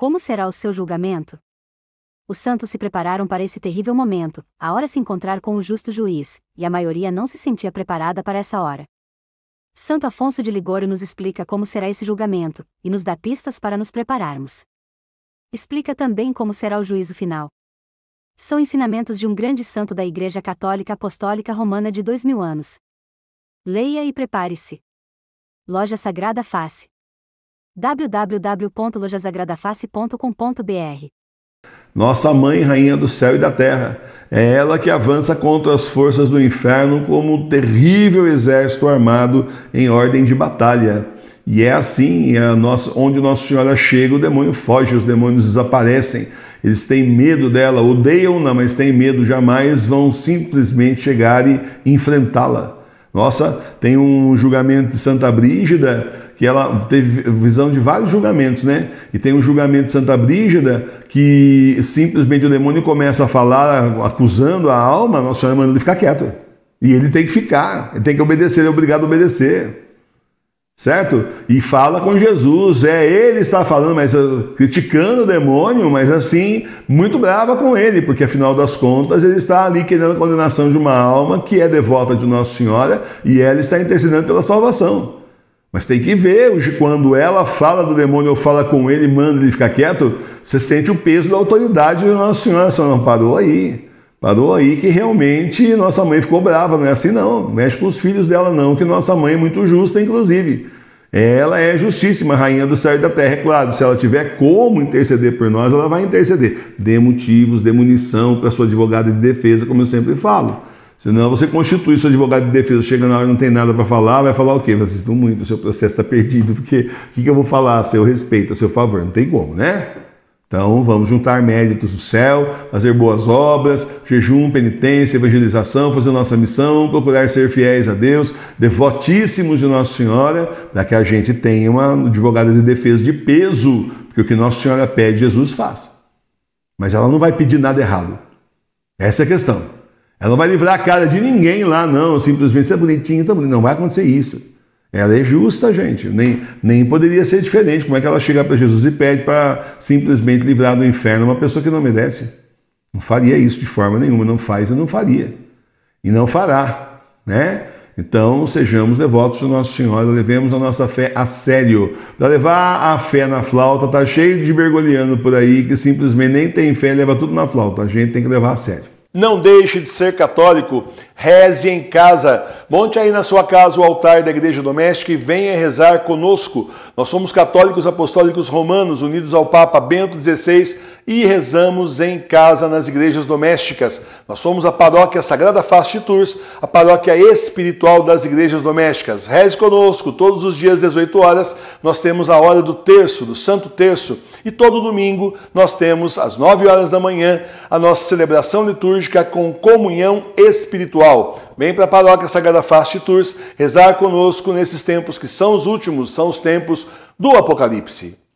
Como será o seu julgamento? Os santos se prepararam para esse terrível momento, a hora se encontrar com o justo juiz, e a maioria não se sentia preparada para essa hora. Santo Afonso de Ligório nos explica como será esse julgamento, e nos dá pistas para nos prepararmos. Explica também como será o juízo final. São ensinamentos de um grande santo da Igreja Católica Apostólica Romana de dois mil anos. Leia e prepare-se. Loja Sagrada Face www.lojasagradaface.com.br Nossa Mãe, Rainha do Céu e da Terra, é ela que avança contra as forças do inferno como um terrível exército armado em ordem de batalha. E é assim, é nossa, onde Nossa Senhora chega, o demônio foge, os demônios desaparecem. Eles têm medo dela, odeiam-na, mas têm medo, jamais vão simplesmente chegar e enfrentá-la. Nossa, tem um julgamento de Santa Brígida que ela teve visão de vários julgamentos, né? E tem um julgamento de Santa Brígida que simplesmente o demônio começa a falar, acusando a alma, Nossa Senhora manda ele ficar quieto. E ele tem que ficar, ele tem que obedecer, ele é obrigado a obedecer certo? E fala com Jesus, é ele está falando, mas ah, criticando o demônio, mas assim, muito brava com ele, porque afinal das contas ele está ali querendo a condenação de uma alma que é devota de Nossa Senhora e ela está intercedendo pela salvação. Mas tem que ver, hoje, quando ela fala do demônio ou fala com ele, manda ele ficar quieto, você sente o peso da autoridade de Nossa Senhora, só não parou aí. Parou aí que realmente nossa mãe ficou brava, não é assim não, mexe com os filhos dela não, que nossa mãe é muito justa, inclusive. Ela é justíssima, rainha do céu e da terra, é claro. Se ela tiver como interceder por nós, ela vai interceder. Dê motivos, dê munição para sua advogada de defesa, como eu sempre falo. Senão você constitui seu advogado de defesa, chega na hora não tem nada para falar, vai falar o quê? Vocês estou muito, o seu processo está perdido, porque o que, que eu vou falar a seu respeito, a seu favor? Não tem como, né? Então vamos juntar méritos do céu, fazer boas obras, jejum, penitência, evangelização, fazer nossa missão, procurar ser fiéis a Deus, devotíssimos de Nossa Senhora, para que a gente tenha uma advogada de defesa de peso, porque o que Nossa Senhora pede, Jesus faz. Mas ela não vai pedir nada errado. Essa é a questão. Ela não vai livrar a cara de ninguém lá, não, simplesmente, você é bonitinho, tá Não vai acontecer isso. Ela é justa, gente. Nem, nem poderia ser diferente. Como é que ela chega para Jesus e pede para simplesmente livrar do inferno uma pessoa que não merece? Não faria isso de forma nenhuma. Não faz e não faria. E não fará, né? Então, sejamos devotos de Nossa Senhora, levemos a nossa fé a sério. Para levar a fé na flauta, tá cheio de mergulhando por aí que simplesmente nem tem fé, leva tudo na flauta. A gente tem que levar a sério. Não deixe de ser católico Reze em casa. Monte aí na sua casa o altar da Igreja Doméstica e venha rezar conosco. Nós somos católicos apostólicos romanos, unidos ao Papa Bento XVI e rezamos em casa nas igrejas domésticas. Nós somos a paróquia Sagrada Face de Tours, a paróquia espiritual das igrejas domésticas. Reze conosco todos os dias às 18 horas. Nós temos a hora do terço, do Santo Terço, e todo domingo nós temos às 9 horas da manhã a nossa celebração litúrgica com comunhão espiritual virtual. Vem para a Paróquia Sagrada Fast Tours rezar conosco nesses tempos que são os últimos, são os tempos do Apocalipse.